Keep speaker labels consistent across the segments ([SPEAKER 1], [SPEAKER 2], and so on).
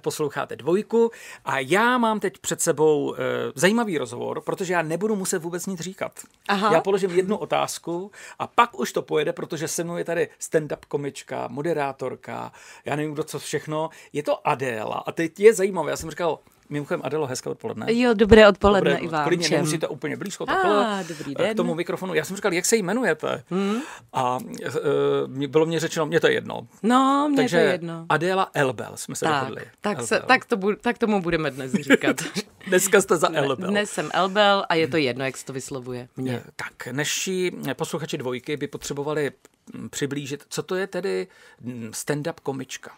[SPEAKER 1] Posloucháte dvojku a já mám teď před sebou e, zajímavý rozhovor, protože já nebudu muset vůbec nic říkat. Aha. Já položím jednu otázku a pak už to pojede, protože se mnou je tady stand-up komička, moderátorka, já nevím, kdo co všechno. Je to Adéla a teď je zajímavé, já jsem říkal, Mimochodem, Adelo, hezké odpoledne. Jo, dobré odpoledne dobré, i vám. Klidně nemusíte úplně blízko takhle ah, dobrý eh, den. k tomu mikrofonu. Já jsem říkal, jak se jmenujete? Hmm? A e, bylo mě řečeno, mě to je jedno. No, mě Takže to je jedno. Adela Elbel jsme se tak, dohodli. Tak, se, tak, to bu, tak tomu budeme dnes říkat. Dneska jste za Elbel. Dnes jsem Elbel a je to jedno, jak se to vyslovuje. Mě. Eh, tak, dnešní posluchači dvojky by potřebovali mm, přiblížit, co to je tedy mm, stand-up komička.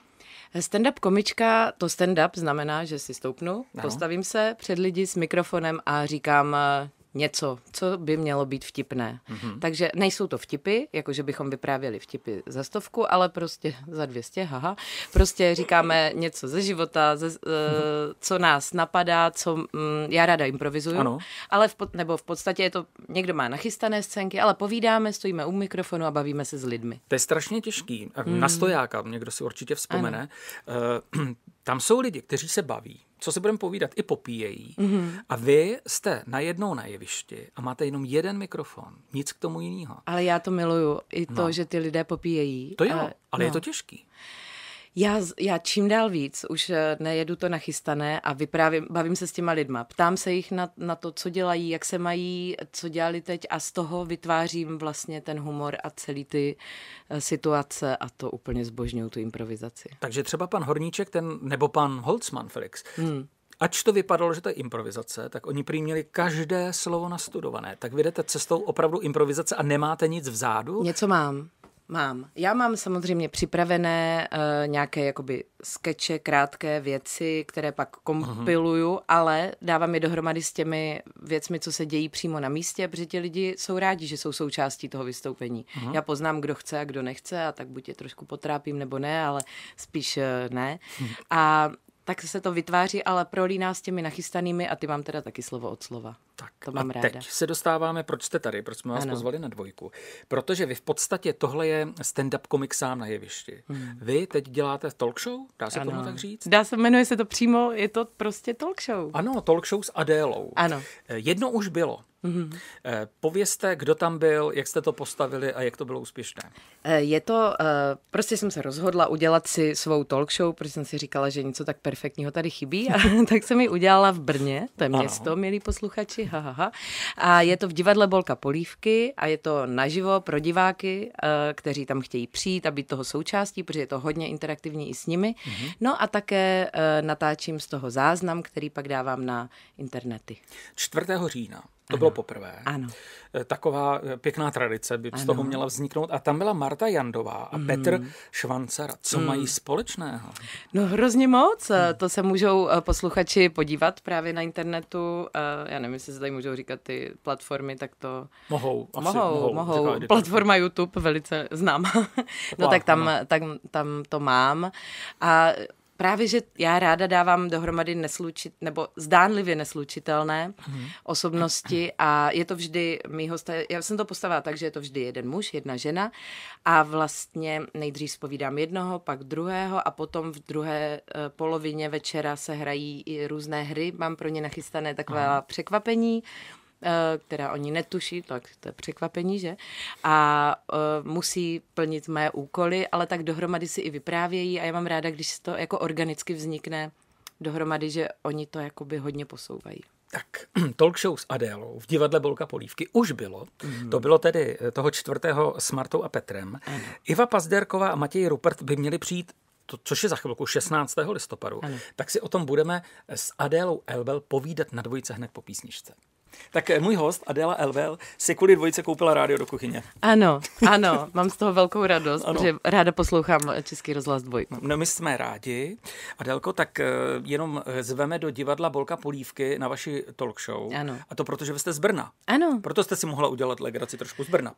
[SPEAKER 1] Stand-up komička,
[SPEAKER 2] to stand-up znamená, že si stoupnu, no. postavím se před lidi s mikrofonem a říkám něco, co by mělo být vtipné. Mm-hmm. Takže nejsou to vtipy, jako že bychom vyprávěli vtipy za stovku, ale prostě za 200, haha. Prostě říkáme něco ze života, ze, mm-hmm. co nás napadá, co mm, já ráda improvizuju, ano. ale v, nebo v podstatě je to, někdo má nachystané scénky, ale povídáme, stojíme u mikrofonu a bavíme se s lidmi.
[SPEAKER 1] To je strašně těžký. Mm. Na stojáka někdo si určitě vzpomene. Ano. E, tam jsou lidi, kteří se baví, co si budeme povídat, i popíjejí. Mm-hmm. A vy jste najednou na jevišti a máte jenom jeden mikrofon, nic k tomu jiného.
[SPEAKER 2] Ale já to miluju, i to, no. že ty lidé popíjejí. To jo, ale, ale no. je to těžký já, já čím dál víc už eh, nejedu to nachystané a vyprávím, bavím se s těma lidma. Ptám se jich na, na to, co dělají, jak se mají, co dělali teď a z toho vytvářím vlastně ten humor a celý ty eh, situace a to úplně zbožňuju tu improvizaci.
[SPEAKER 1] Takže třeba pan Horníček ten, nebo pan Holzmann Felix, hmm. Ač to vypadalo, že to je improvizace, tak oni prý měli každé slovo nastudované. Tak vy jdete cestou opravdu improvizace a nemáte nic vzadu?
[SPEAKER 2] Něco mám. Mám. Já mám samozřejmě připravené uh, nějaké jakoby skeče, krátké věci, které pak mhm. kompiluju, uh-huh. ale dávám je dohromady s těmi věcmi, co se dějí přímo na místě, protože ti lidi jsou rádi, že jsou součástí toho vystoupení. Uh-huh. Já poznám, kdo chce a kdo nechce a tak buď je trošku potrápím nebo ne, ale spíš uh, ne. Uh-huh. A tak se to vytváří, ale prolíná s těmi nachystanými a ty mám teda taky slovo od slova. Tak to mám a ráda. teď
[SPEAKER 1] se dostáváme, proč jste tady, proč jsme vás ano. pozvali na dvojku. Protože vy v podstatě, tohle je stand-up komik sám na jevišti. Hmm. Vy teď děláte talk show, dá se ano. tomu tak říct? Dá se, jmenuje se to přímo, je to prostě talk show. Ano, talk show s Adélou. Ano. Eh, jedno už bylo. Mm-hmm. Povězte, kdo tam byl, jak jste to postavili a jak to bylo úspěšné.
[SPEAKER 2] Eh, je to, prostě jsem se rozhodla udělat si svou talk show, protože jsem si říkala, že něco tak perfektního tady chybí a tak jsem ji udělala v Brně, to je město, ano. milí posluchači, ha. A je to v divadle Bolka Polívky a je to naživo pro diváky, eh, kteří tam chtějí přijít a být toho součástí, protože je to hodně interaktivní i s nimi. Mm-hmm. No a také eh, natáčím z toho záznam, který pak dávám na internety. 4. října
[SPEAKER 1] to ano. bylo poprvé. Ano. E, taková e, pěkná tradice by ano. z toho měla vzniknout. A tam byla Marta Jandová a mm. Petr Švancar. Co mm. mají společného?
[SPEAKER 2] No hrozně moc. E, mm. To se můžou posluchači podívat právě na internetu. Já nevím, jestli se tady můžou říkat ty platformy, tak to... Mohou. Asi, mohou, mohou. mohou. Platforma YouTube, velice známá. no tak tam, tam, tam to mám. A právě, že já ráda dávám dohromady neslučit, nebo zdánlivě neslučitelné hmm. osobnosti a je to vždy mýho, já jsem to postavila tak, že je to vždy jeden muž, jedna žena a vlastně nejdřív spovídám jednoho, pak druhého a potom v druhé eh, polovině večera se hrají i různé hry, mám pro ně nachystané takové hmm. překvapení, Eh, která oni netuší, tak to je překvapení, že? A eh, musí plnit mé úkoly, ale tak dohromady si i vyprávějí a já mám ráda, když to jako organicky vznikne dohromady, že oni to jakoby hodně posouvají.
[SPEAKER 1] Tak, talk show s Adélou v divadle Bolka Polívky už bylo. Mm. To bylo tedy eh, toho čtvrtého s Martou a Petrem. Ano. Iva Pazderková a Matěj Rupert by měli přijít to, což je za chvilku 16. listopadu, ano. tak si o tom budeme s Adélou Elbel povídat na dvojice hned po písničce. Tak eh, můj host Adela Elvel si kvůli dvojice koupila rádio do kuchyně. Ano, ano, mám z toho velkou radost, ano. že ráda poslouchám eh, Český rozhlas dvoj. No, no my jsme rádi. Adelko, tak eh, jenom zveme do divadla Bolka Polívky na vaši talk show. Ano. A to že vy jste z Brna. Ano. Proto jste si mohla udělat legraci trošku z Brna.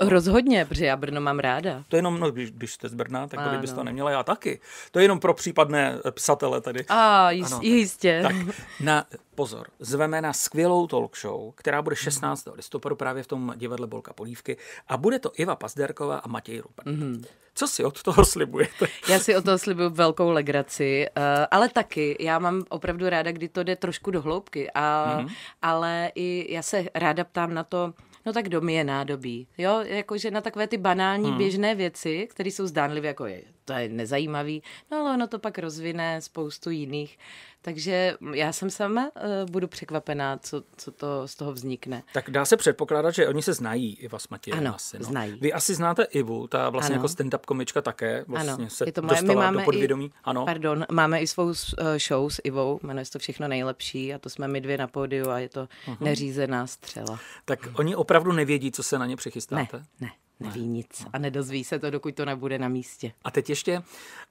[SPEAKER 2] rozhodně, protože já Brno mám ráda.
[SPEAKER 1] To je jenom, no, když, když jste z Brna, tak to byste to neměla, já taky. To je jenom pro případné psatele tady. A, jist, ano. jistě. Tak, na pozor, zveme na skvělou talk show, která bude 16. listopadu právě v tom divadle Bolka Polívky a bude to Iva Pazderková a Matěj Rupert. Mm-hmm. Co si od toho slibujete? Já si od toho slibuju velkou legraci, eh, ale
[SPEAKER 2] taky já mám opravdu ráda, kdy to jde trošku do hloubky, a, mm-hmm. ale i já se ráda ptám na to, no tak domy je nádobí. Jo, jakože na takové ty banální hmm. běžné věci, které jsou zdánlivě jako je to je nezajímavý, no ale ono to pak rozvine spoustu jiných. Takže já jsem sama uh, budu překvapená, co, co to z toho vznikne.
[SPEAKER 1] Tak dá se předpokládat, že oni se znají, i vás Matěj. Ano, asi, no. znají. Vy asi znáte Ivu, ta vlastně ano. jako stand-up komička také vlastně ano. se je to moje, dostala my máme do podvědomí. I, ano. Pardon, máme i svou
[SPEAKER 2] eh, show s Ivou, jmenuje se to Všechno nejlepší a to jsme my dvě na pódiu a je to uh-huh. neřízená
[SPEAKER 1] střela. Tak oni opravdu nevědí, co se na ně přichystáte? Ne, ne neví nic no. a nedozví se to, dokud to nebude na místě. A teď ještě,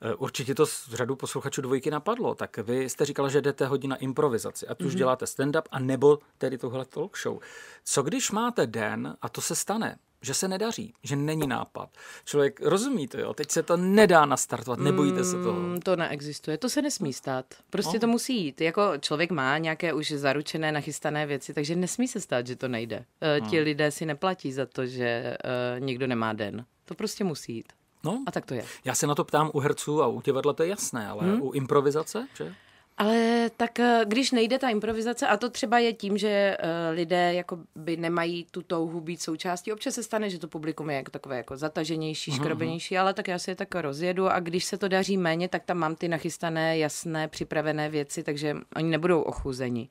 [SPEAKER 1] eh, určitě to z řadu posluchačů dvojky napadlo, tak vy jste říkala, že jdete hodně na improvizaci, ať už mm-hmm. děláte stand-up, a nebo tedy tohle talk show. Co když máte den, a to se stane, že se nedaří, že není nápad. Člověk rozumí to, jo, teď se to nedá nastartovat, nebojíte se toho. Mm, to neexistuje, to se nesmí no. stát.
[SPEAKER 2] Prostě oh. to musí jít. Jako člověk má nějaké už zaručené, nachystané věci, takže nesmí se stát, že to nejde. E, no. ti lidé si neplatí za to, že e, někdo nemá den. To prostě musí
[SPEAKER 1] jít. No. A tak to je. Já se na to ptám u herců a u divadla, to je jasné, ale hmm? u improvizace, že?
[SPEAKER 2] Ale tak eh, když nejde ta improvizace, a to třeba je tím, že eh, lidé jako by nemají tu touhu být součástí, občas se stane, že to publikum je jako takové jako zataženější, mhm, škrobenější, mhm. ale tak já si je tak rozjedu a když se to daří méně, tak tam mám ty nachystané, jasné,
[SPEAKER 1] připravené věci, takže oni nebudou ochuzeni.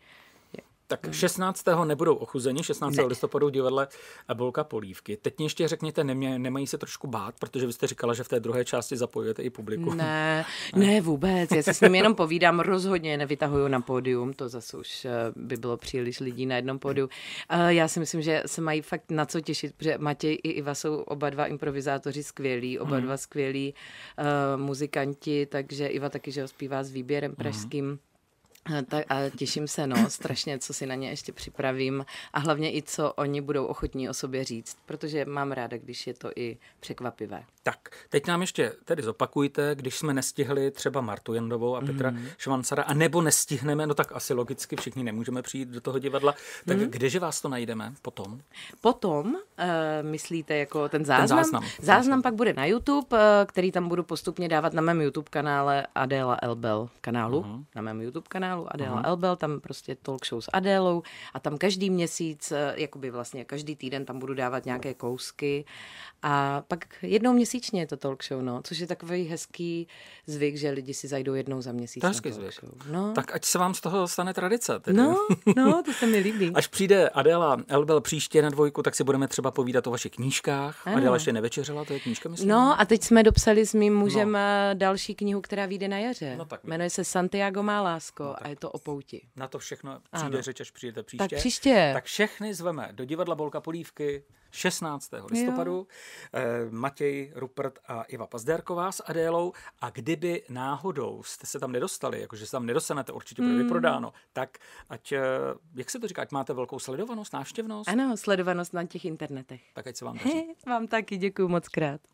[SPEAKER 1] Tak 16. Hmm. nebudou ochuzeni, 16. Ne. listopadu divadle Bolka Polívky. Teď mě ještě řekněte, nemě, nemají se trošku bát, protože vy jste říkala, že v té druhé části zapojujete i publiku. Ne,
[SPEAKER 2] ne, ne vůbec, já se s nimi jenom povídám, rozhodně nevytahuju na pódium, to zase už eh, by bylo příliš lidí na jednom pódiu. Eh, já si myslím, že se mají fakt na co těšit, protože Matěj i Iva jsou oba dva improvizátoři skvělí, oba hmm. dva skvělí uh, muzikanti, takže Iva taky, že ho zpívá s výběrem hmm. pražským. Mm Eh, tak a těším se, no, strašně, co si na ně ještě připravím a hlavně i co oni budou ochotní o sobě říct, protože mám ráda, když je to i překvapivé.
[SPEAKER 1] Tak, teď nám ještě tedy zopakujte, když jsme nestihli třeba Martu Jendovou a Petra mm-hmm. Švancara, a nebo nestihneme, no tak asi logicky všichni nemůžeme přijít do toho divadla, tak mm-hmm. kdeže vás to najdeme potom?
[SPEAKER 2] Potom, uh, myslíte jako ten záznam? Ten záznam. záznam? Záznam pak bude na YouTube, eh, který tam budu postupně dávat na mém YouTube kanále Adela Elbel kanálu, mm-hmm. na mém YouTube kanálu seriálu Adela Aha. Mhm. Elbel, tam prostě talk show s Adélou a tam každý měsíc, eh, jakoby vlastně každý týden tam budu dávat nějaké kousky a pak jednou měsíčně je to talk show, no, což je takový hezký zvyk, že lidi si zajdou jednou za měsíc. To hezký zvyk.
[SPEAKER 1] Show. No. Tak ať se vám z toho stane tradice. Tedy. No, no, to se mi líbí. Až přijde Adela Elbel příště na dvojku, tak si budeme třeba povídat o vašich knížkách. Ano. Adela ještě nevečeřela, to je knížka, myslím.
[SPEAKER 2] No a teď jsme dopsali s mým no. mužem no. další knihu, která vyjde na jaře. No, tak Jmenuje se Santiago
[SPEAKER 1] má lásko. No, a je to o pouti. Na to všechno přijde ano. řeč, až přijete příště. Tak příště. Tak všechny zveme do divadla Bolka Polívky 16. listopadu. Eh, Matěj, Rupert a Iva Pazderková s Adélou. A kdyby náhodou jste se tam nedostali, jakože se tam nedostanete, určitě bude mm. vyprodáno, tak ať, eh, jak se to říká, ať máte velkou sledovanost, návštěvnost?
[SPEAKER 2] Ano, sledovanost na těch internetech. Tak ať se vám daří. vám taky děkuji moc krát.